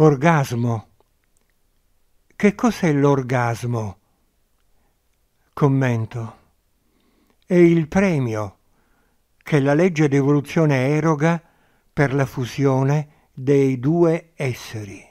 Orgasmo. Che cos'è l'orgasmo? Commento. È il premio che la legge d'evoluzione eroga per la fusione dei due esseri.